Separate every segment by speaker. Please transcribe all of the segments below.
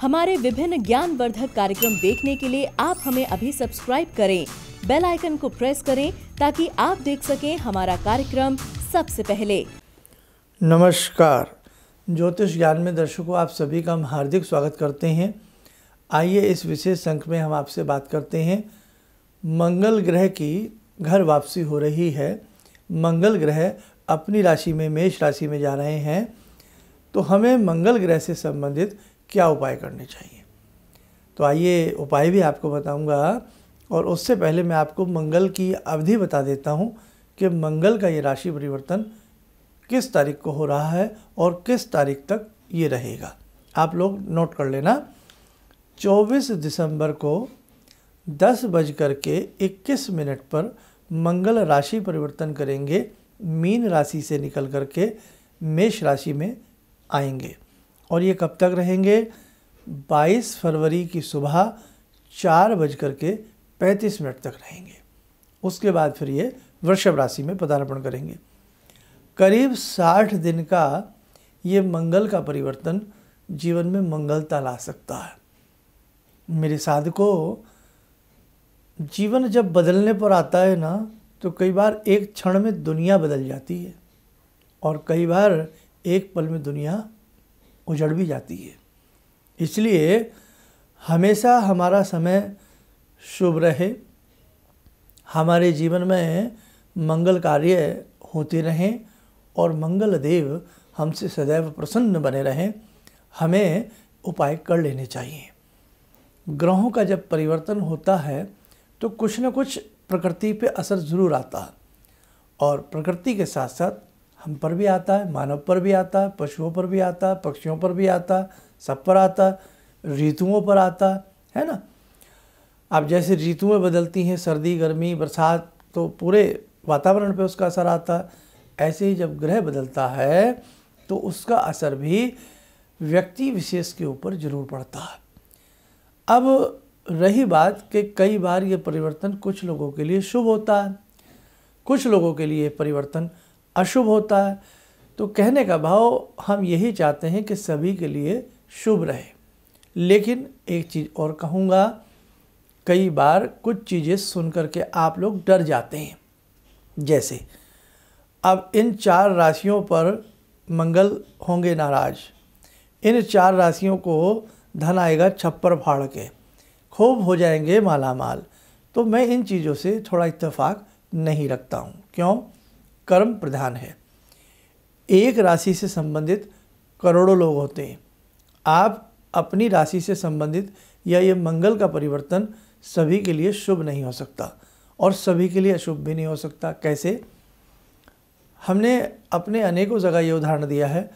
Speaker 1: हमारे विभिन्न ज्ञानवर्धक कार्यक्रम देखने के लिए आप हमें अभी सब्सक्राइब करें बेल आइकन को प्रेस करें ताकि आप देख सकें हमारा कार्यक्रम सबसे पहले नमस्कार ज्योतिष ज्ञान में दर्शकों आप सभी का हम हार्दिक स्वागत करते हैं आइए इस विशेष अंक में हम आपसे बात करते हैं मंगल ग्रह की घर वापसी हो रही है मंगल ग्रह अपनी राशि में मेष राशि में जा रहे हैं तो हमें मंगल ग्रह से संबंधित क्या उपाय करने चाहिए तो आइए उपाय भी आपको बताऊंगा और उससे पहले मैं आपको मंगल की अवधि बता देता हूं कि मंगल का ये राशि परिवर्तन किस तारीख को हो रहा है और किस तारीख तक ये रहेगा आप लोग नोट कर लेना 24 दिसंबर को दस बज कर के इक्कीस मिनट पर मंगल राशि परिवर्तन करेंगे मीन राशि से निकल करके मेष राशि में आएंगे और ये कब तक रहेंगे 22 फरवरी की सुबह चार बज कर के पैंतीस मिनट तक रहेंगे उसके बाद फिर ये वृषभ राशि में पदार्पण करेंगे करीब साठ दिन का ये मंगल का परिवर्तन जीवन में मंगलता ला सकता है मेरे साधको जीवन जब बदलने पर आता है ना तो कई बार एक क्षण में दुनिया बदल जाती है और कई बार एक पल में दुनिया उजड़ भी जाती है इसलिए हमेशा हमारा समय शुभ रहे हमारे जीवन में मंगल कार्य होते रहें और मंगल देव हमसे सदैव प्रसन्न बने रहें हमें उपाय कर लेने चाहिए ग्रहों का जब परिवर्तन होता है तो कुछ न कुछ प्रकृति पे असर ज़रूर आता है और प्रकृति के साथ साथ हम पर भी आता है मानव पर भी आता है पशुओं पर भी आता है पक्षियों पर भी आता है सब पर आता है ऋतुओं पर आता है है ना अब जैसे ऋतुएँ बदलती हैं सर्दी गर्मी बरसात तो पूरे वातावरण पे उसका असर आता है ऐसे ही जब ग्रह बदलता है तो उसका असर भी व्यक्ति विशेष के ऊपर जरूर पड़ता है अब रही बात कि कई बार ये परिवर्तन कुछ लोगों के लिए शुभ होता है कुछ लोगों के लिए परिवर्तन अशुभ होता है तो कहने का भाव हम यही चाहते हैं कि सभी के लिए शुभ रहे लेकिन एक चीज़ और कहूँगा कई बार कुछ चीज़ें सुन करके आप लोग डर जाते हैं जैसे अब इन चार राशियों पर मंगल होंगे नाराज इन चार राशियों को धन आएगा छप्पर फाड़ के खूब हो जाएंगे मालामाल तो मैं इन चीज़ों से थोड़ा इतफाक नहीं रखता हूँ क्यों कर्म प्रधान है एक राशि से संबंधित करोड़ों लोग होते हैं आप अपनी राशि से संबंधित या ये मंगल का परिवर्तन सभी के लिए शुभ नहीं हो सकता और सभी के लिए अशुभ भी नहीं हो सकता कैसे हमने अपने अनेकों जगह ये उदाहरण दिया है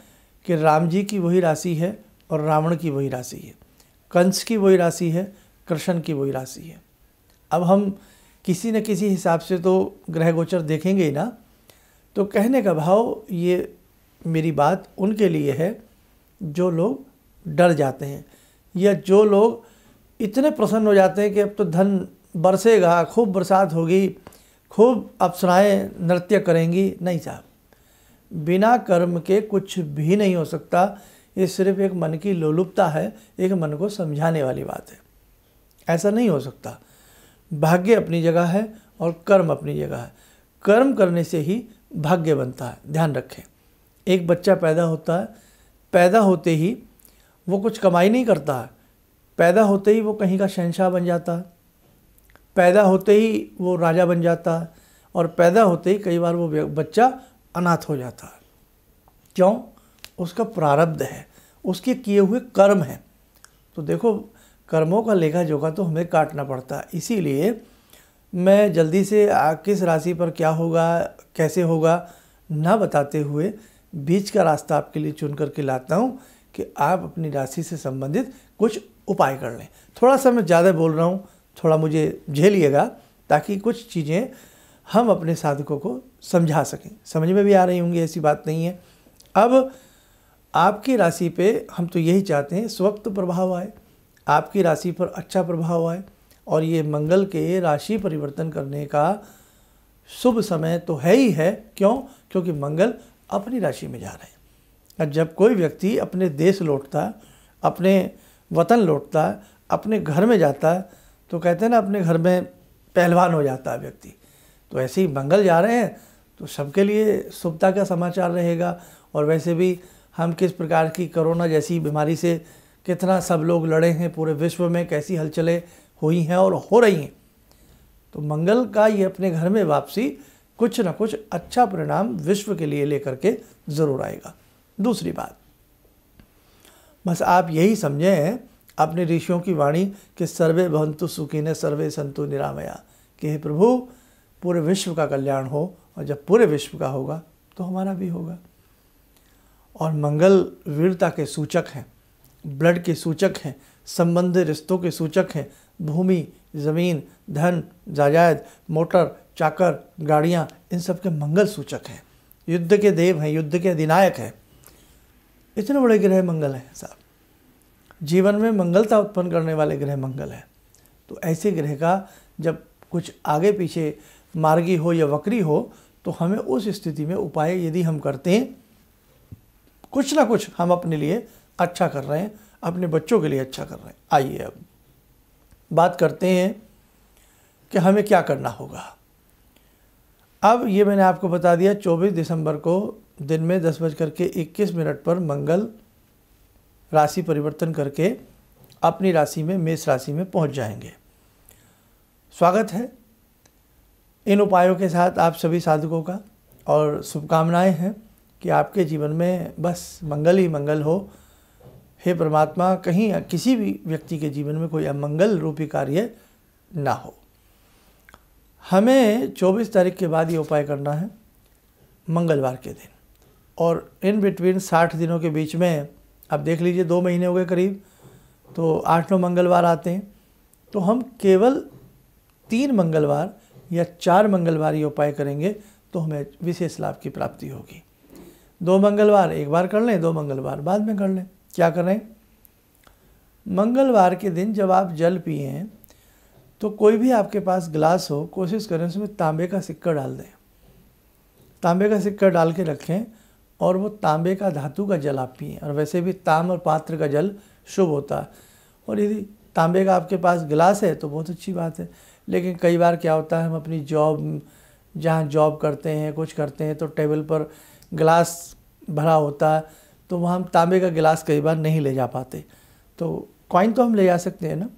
Speaker 1: कि राम जी की वही राशि है और रावण की वही राशि है कंस की वही राशि है कृष्ण की वही राशि है अब हम किसी न किसी हिसाब से तो ग्रह गोचर देखेंगे ही ना तो कहने का भाव ये मेरी बात उनके लिए है जो लोग डर जाते हैं या जो लोग इतने प्रसन्न हो जाते हैं कि अब तो धन बरसेगा खूब बरसात होगी खूब अप्सराएं नृत्य करेंगी नहीं साहब बिना कर्म के कुछ भी नहीं हो सकता ये सिर्फ एक मन की लोलुपता है एक मन को समझाने वाली बात है ऐसा नहीं हो सकता भाग्य अपनी जगह है और कर्म अपनी जगह है कर्म करने से ही भाग्य बनता है ध्यान रखें एक बच्चा पैदा होता है पैदा होते ही वो कुछ कमाई नहीं करता है पैदा होते ही वो कहीं का शहनशाह बन जाता है पैदा होते ही वो राजा बन जाता है और पैदा होते ही कई बार वो बच्चा अनाथ हो जाता है क्यों उसका प्रारब्ध है उसके किए हुए कर्म हैं तो देखो कर्मों का लेखा जोखा तो हमें काटना पड़ता है इसीलिए मैं जल्दी से आ, किस राशि पर क्या होगा कैसे होगा ना बताते हुए बीच का रास्ता आपके लिए चुन करके लाता हूँ कि आप अपनी राशि से संबंधित कुछ उपाय कर लें थोड़ा सा मैं ज़्यादा बोल रहा हूँ थोड़ा मुझे झेलिएगा ताकि कुछ चीज़ें हम अपने साधकों को समझा सकें समझ में भी आ रही होंगी ऐसी बात नहीं है अब आपकी राशि पे हम तो यही चाहते हैं स्वक्त प्रभाव आए आपकी राशि पर अच्छा प्रभाव आए और ये मंगल के राशि परिवर्तन करने का शुभ समय तो है ही है क्यों क्योंकि मंगल अपनी राशि में जा रहे हैं और जब कोई व्यक्ति अपने देश लौटता अपने वतन लौटता अपने घर में जाता है तो कहते हैं ना अपने घर में पहलवान हो जाता है व्यक्ति तो ऐसे ही मंगल जा रहे हैं तो सबके लिए शुभता का समाचार रहेगा और वैसे भी हम किस प्रकार की कोरोना जैसी बीमारी से कितना सब लोग लड़े हैं पूरे विश्व में कैसी हलचलें हुई हैं और हो रही हैं तो मंगल का ये अपने घर में वापसी कुछ ना कुछ अच्छा परिणाम विश्व के लिए लेकर के ज़रूर आएगा दूसरी बात बस आप यही समझें अपने ऋषियों की वाणी कि सर्वे भवंतु ने सर्वे संतु निरामया कि हे प्रभु पूरे विश्व का कल्याण हो और जब पूरे विश्व का होगा तो हमारा भी होगा और मंगल वीरता के सूचक हैं ब्लड के सूचक हैं संबंध रिश्तों के सूचक हैं भूमि ज़मीन धन जायद मोटर चाकर गाड़ियाँ इन सब के मंगल सूचक हैं युद्ध के देव हैं युद्ध के अधिनायक हैं इतने बड़े ग्रह मंगल हैं साहब जीवन में मंगलता उत्पन्न करने वाले ग्रह मंगल हैं तो ऐसे ग्रह का जब कुछ आगे पीछे मार्गी हो या वक्री हो तो हमें उस स्थिति में उपाय यदि हम करते हैं कुछ ना कुछ हम अपने लिए अच्छा कर रहे हैं अपने बच्चों के लिए अच्छा कर रहे हैं आइए अब बात करते हैं कि हमें क्या करना होगा अब ये मैंने आपको बता दिया 24 दिसंबर को दिन में दस बज करके इक्कीस मिनट पर मंगल राशि परिवर्तन करके अपनी राशि में मेष राशि में पहुंच जाएंगे स्वागत है इन उपायों के साथ आप सभी साधकों का और शुभकामनाएं हैं कि आपके जीवन में बस मंगल ही मंगल हो हे परमात्मा कहीं किसी भी व्यक्ति के जीवन में कोई अमंगल रूपी कार्य ना हो हमें 24 तारीख के बाद ये उपाय करना है मंगलवार के दिन और इन बिटवीन 60 दिनों के बीच में आप देख लीजिए दो महीने हो गए करीब तो आठ नौ मंगलवार आते हैं तो हम केवल तीन मंगलवार या चार मंगलवार ये उपाय करेंगे तो हमें विशेष लाभ की प्राप्ति होगी दो मंगलवार एक बार कर लें दो मंगलवार बाद में कर लें क्या करें मंगलवार के दिन जब आप जल पिए हैं तो कोई भी आपके पास ग्लास हो कोशिश करें उसमें तांबे का सिक्का डाल दें तांबे का सिक्का डाल के रखें और वो तांबे का धातु का जल आप पिए और वैसे भी ताम और पात्र का जल शुभ होता है और यदि तांबे का आपके पास गिलास है तो बहुत अच्छी बात है लेकिन कई बार क्या होता है हम अपनी जॉब जहाँ जॉब करते हैं कुछ करते हैं तो टेबल पर ग्लास भरा होता है तो वहाँ हम तांबे का गिलास कई बार नहीं ले जा पाते तो कॉइन तो हम ले जा सकते हैं ना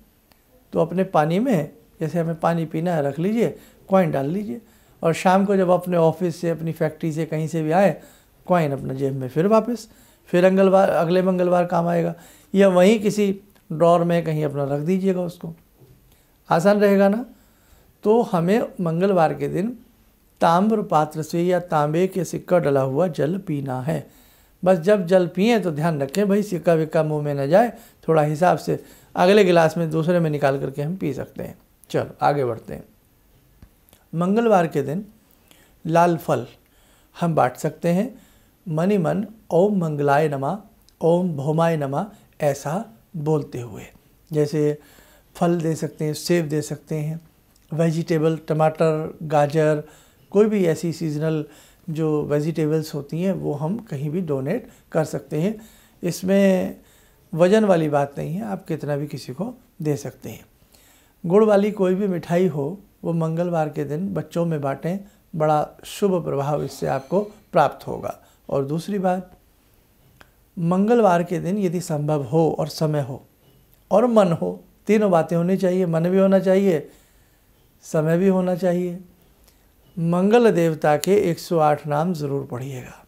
Speaker 1: तो अपने पानी में जैसे हमें पानी पीना है रख लीजिए कॉइन डाल लीजिए और शाम को जब अपने ऑफिस से अपनी फैक्ट्री से कहीं से भी आए कॉइन अपना जेब में फिर वापस फिर मंगलवार अगले मंगलवार काम आएगा या वहीं किसी ड्रॉर में कहीं अपना रख दीजिएगा उसको आसान रहेगा ना तो हमें मंगलवार के दिन ताम्र पात्र से या तांबे के सिक्का डला हुआ जल पीना है बस जब जल पिए तो ध्यान रखें भाई सिक्का विक्का मुंह में न जाए थोड़ा हिसाब से अगले गिलास में दूसरे में निकाल करके हम पी सकते हैं चलो आगे बढ़ते हैं मंगलवार के दिन लाल फल हम बांट सकते हैं मनी मन ओम मंगलाय नमा ओम भोमाय नमा ऐसा बोलते हुए जैसे फल दे सकते हैं सेब दे सकते हैं वेजिटेबल टमाटर गाजर कोई भी ऐसी सीजनल जो वेजिटेबल्स होती हैं वो हम कहीं भी डोनेट कर सकते हैं इसमें वज़न वाली बात नहीं है आप कितना भी किसी को दे सकते हैं गुड़ वाली कोई भी मिठाई हो वो मंगलवार के दिन बच्चों में बांटें बड़ा शुभ प्रभाव इससे आपको प्राप्त होगा और दूसरी बात मंगलवार के दिन यदि संभव हो और समय हो और मन हो तीनों बातें होनी चाहिए मन भी होना चाहिए समय भी होना चाहिए मंगल देवता के 108 नाम ज़रूर पढ़िएगा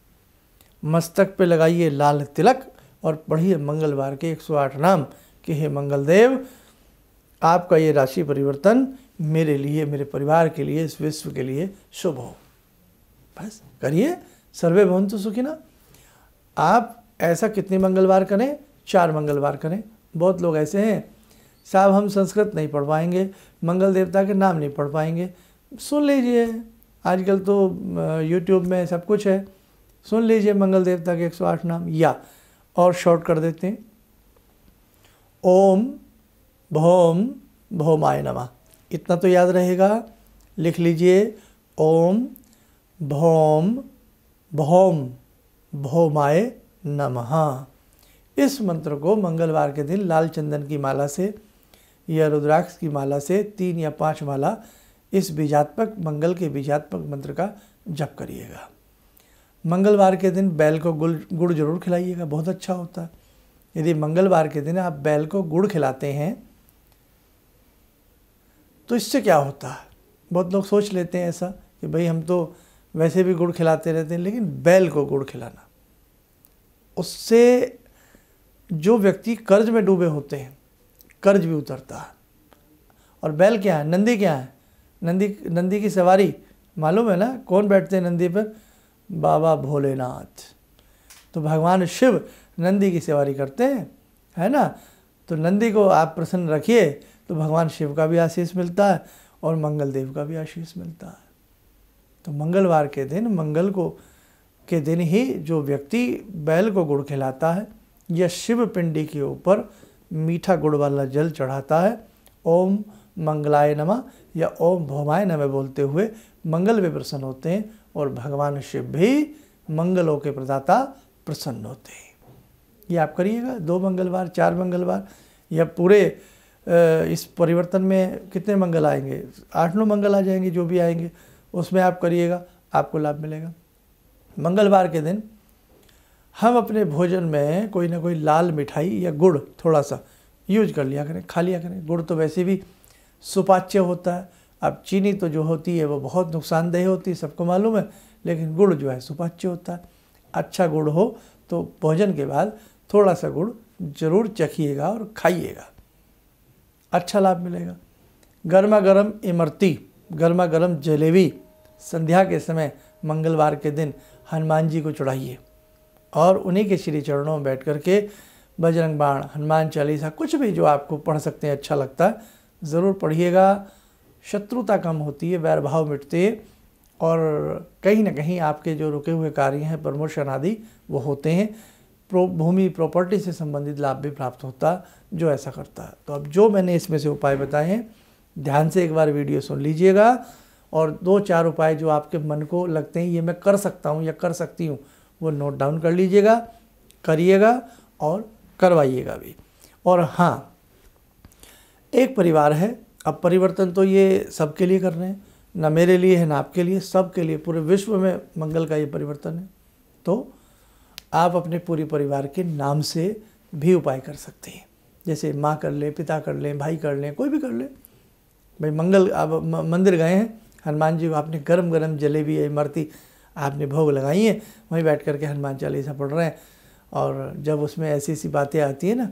Speaker 1: मस्तक पे लगाइए लाल तिलक और पढ़िए मंगलवार के 108 नाम कि हे मंगल देव आपका ये राशि परिवर्तन मेरे लिए मेरे परिवार के लिए इस विश्व के लिए शुभ हो बस करिए सर्वे भवन तो सुखी ना आप ऐसा कितने मंगलवार करें चार मंगलवार करें बहुत लोग ऐसे हैं साहब हम संस्कृत नहीं पढ़ पाएंगे मंगल देवता के नाम नहीं पढ़ पाएंगे सुन लीजिए आजकल तो यूट्यूब में सब कुछ है सुन लीजिए मंगल देवता के 108 नाम या और शॉर्ट कर देते हैं ओम भोम भोमाय नमा इतना तो याद रहेगा लिख लीजिए ओम भौम भौम भौमाय नमः इस मंत्र को मंगलवार के दिन लाल चंदन की माला से या रुद्राक्ष की माला से तीन या पांच माला इस बीजात्मक मंगल के बीजात्मक मंत्र का जप करिएगा मंगलवार के दिन बैल को गुड़ गुड़ जरूर खिलाइएगा बहुत अच्छा होता है यदि मंगलवार के दिन आप बैल को गुड़ खिलाते हैं तो इससे क्या होता है बहुत लोग सोच लेते हैं ऐसा कि भाई हम तो वैसे भी गुड़ खिलाते रहते हैं लेकिन बैल को गुड़ खिलाना उससे जो व्यक्ति कर्ज में डूबे होते हैं कर्ज भी उतरता है और बैल क्या है नंदी क्या है नंदी नंदी की सवारी मालूम है ना कौन बैठते हैं नंदी पर बाबा भोलेनाथ तो भगवान शिव नंदी की सवारी करते हैं है ना तो नंदी को आप प्रसन्न रखिए तो भगवान शिव का भी आशीष मिलता है और मंगल देव का भी आशीष मिलता है तो मंगलवार के दिन मंगल को के दिन ही जो व्यक्ति बैल को गुड़ खिलाता है या शिव पिंडी के ऊपर मीठा गुड़ वाला जल चढ़ाता है ओम मंगलाय नमा या ओम भोमाय नमः बोलते हुए मंगल में प्रसन्न होते हैं और भगवान शिव भी मंगलों के प्रदाता प्रसन्न होते हैं ये आप करिएगा दो मंगलवार चार मंगलवार या पूरे इस परिवर्तन में कितने मंगल आएंगे आठ नौ मंगल आ जाएंगे जो भी आएंगे उसमें आप करिएगा आपको लाभ मिलेगा मंगलवार के दिन हम अपने भोजन में कोई ना कोई लाल मिठाई या गुड़ थोड़ा सा यूज कर लिया करें खा लिया करें गुड़ तो वैसे भी सुपाच्य होता है अब चीनी तो जो होती है वो बहुत नुकसानदेह होती है सबको मालूम है लेकिन गुड़ जो है सुपाच्य होता है अच्छा गुड़ हो तो भोजन के बाद थोड़ा सा गुड़ जरूर चखिएगा और खाइएगा अच्छा लाभ मिलेगा गर्मा गर्म इमरती गर्मा गर्म जलेबी संध्या के समय मंगलवार के दिन हनुमान जी को चढ़ाइए और उन्हीं के श्री चरणों में बैठ कर के बजरंग बाण हनुमान चालीसा कुछ भी जो आपको पढ़ सकते हैं अच्छा लगता है ज़रूर पढ़िएगा शत्रुता कम होती है वैरभाव मिटते और कहीं ना कहीं आपके जो रुके हुए कार्य हैं प्रमोशन आदि वो होते हैं प्रो भूमि प्रॉपर्टी से संबंधित लाभ भी प्राप्त होता जो ऐसा करता है तो अब जो मैंने इसमें से उपाय बताए हैं ध्यान से एक बार वीडियो सुन लीजिएगा और दो चार उपाय जो आपके मन को लगते हैं ये मैं कर सकता हूँ या कर सकती हूँ वो नोट डाउन कर लीजिएगा करिएगा और करवाइएगा भी और हाँ एक परिवार है अब परिवर्तन तो ये सबके लिए कर रहे हैं ना मेरे लिए है ना आपके लिए सबके लिए पूरे विश्व में मंगल का ये परिवर्तन है तो आप अपने पूरे परिवार के नाम से भी उपाय कर सकते हैं जैसे माँ कर लें पिता कर लें भाई कर लें कोई भी कर लें भाई मंगल आप मंदिर गए हैं हनुमान जी आपने गर्म गर्म जलेबी इमरती आपने भोग लगाई है वहीं बैठ कर के हनुमान चालीसा पढ़ रहे हैं और जब उसमें ऐसी ऐसी बातें आती हैं ना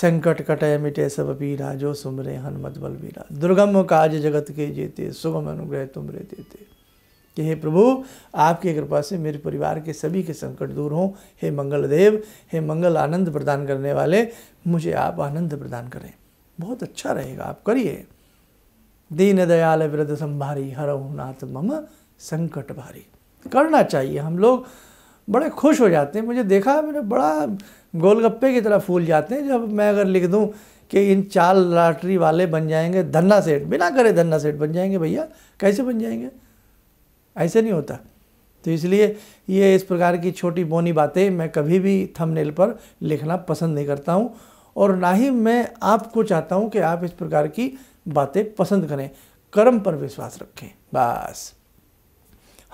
Speaker 1: संकट कटय मिटे सब पीरा जो सुमरे हनुमत बलबीरा दुर्गम काज जगत के जेते सुगम अनुग्रह तुमरे देते कि हे प्रभु आपकी कृपा से मेरे परिवार के सभी के संकट दूर हों हे मंगल देव हे मंगल आनंद प्रदान करने वाले मुझे आप आनंद प्रदान करें बहुत अच्छा रहेगा आप करिए दीन दयाल वृद्ध संभारी हर नाथ मम संकट भारी करना चाहिए हम लोग बड़े खुश हो जाते हैं मुझे देखा मैंने बड़ा गोलगप्पे की तरह फूल जाते हैं जब मैं अगर लिख दूँ कि इन चार लॉटरी वाले बन जाएंगे धन्ना सेठ बिना करे धन्ना सेठ बन जाएंगे भैया कैसे बन जाएंगे ऐसे नहीं होता तो इसलिए ये इस प्रकार की छोटी बोनी बातें मैं कभी भी थंबनेल पर लिखना पसंद नहीं करता हूँ और ना ही मैं आपको चाहता हूँ कि आप इस प्रकार की बातें पसंद करें कर्म पर विश्वास रखें बस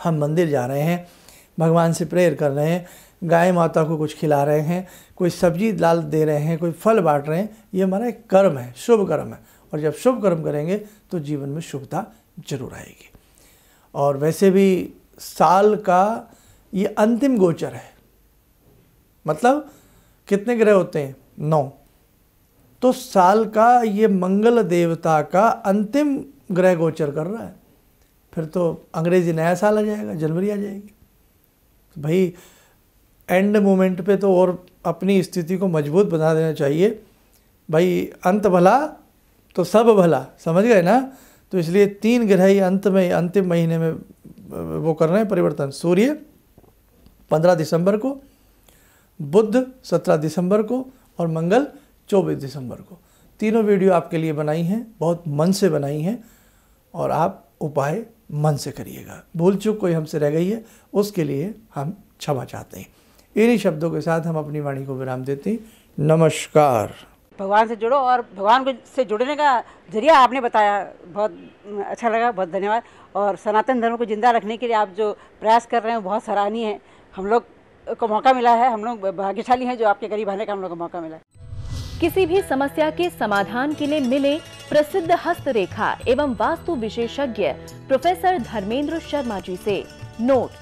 Speaker 1: हम मंदिर जा रहे हैं भगवान से प्रेयर कर रहे हैं गाय माता को कुछ खिला रहे हैं कोई सब्जी लाल दे रहे हैं कोई फल बांट रहे हैं ये हमारा एक कर्म है शुभ कर्म है और जब शुभ कर्म करेंगे तो जीवन में शुभता जरूर आएगी और वैसे भी साल का ये अंतिम गोचर है मतलब कितने ग्रह होते हैं नौ तो साल का ये मंगल देवता का अंतिम ग्रह गोचर कर रहा है फिर तो अंग्रेजी नया साल आ जाएगा जनवरी आ जाएगी तो भाई एंड मोमेंट पे तो और अपनी स्थिति को मजबूत बना देना चाहिए भाई अंत भला तो सब भला समझ गए ना तो इसलिए तीन ग्रह अंत में अंतिम महीने में वो कर रहे हैं परिवर्तन सूर्य पंद्रह दिसंबर को बुद्ध सत्रह दिसंबर को और मंगल चौबीस दिसंबर को तीनों वीडियो आपके लिए बनाई हैं बहुत मन से बनाई हैं और आप उपाय मन से करिएगा भूल चूक कोई हमसे रह गई है उसके लिए हम क्षमा चाहते हैं इन्हीं शब्दों के साथ हम अपनी वाणी को विराम देते हैं नमस्कार भगवान से जुड़ो और भगवान को से जुड़ने का जरिया आपने बताया बहुत अच्छा लगा बहुत धन्यवाद और सनातन धर्म को जिंदा रखने के लिए आप जो प्रयास कर रहे हैं बहुत सराहनीय है हम लोग को मौका मिला है हम लोग भाग्यशाली हैं जो आपके करीब आने का हम लोग को मौका मिला है किसी भी समस्या के समाधान के लिए मिले प्रसिद्ध हस्तरेखा एवं वास्तु विशेषज्ञ प्रोफेसर धर्मेंद्र शर्मा जी से नोट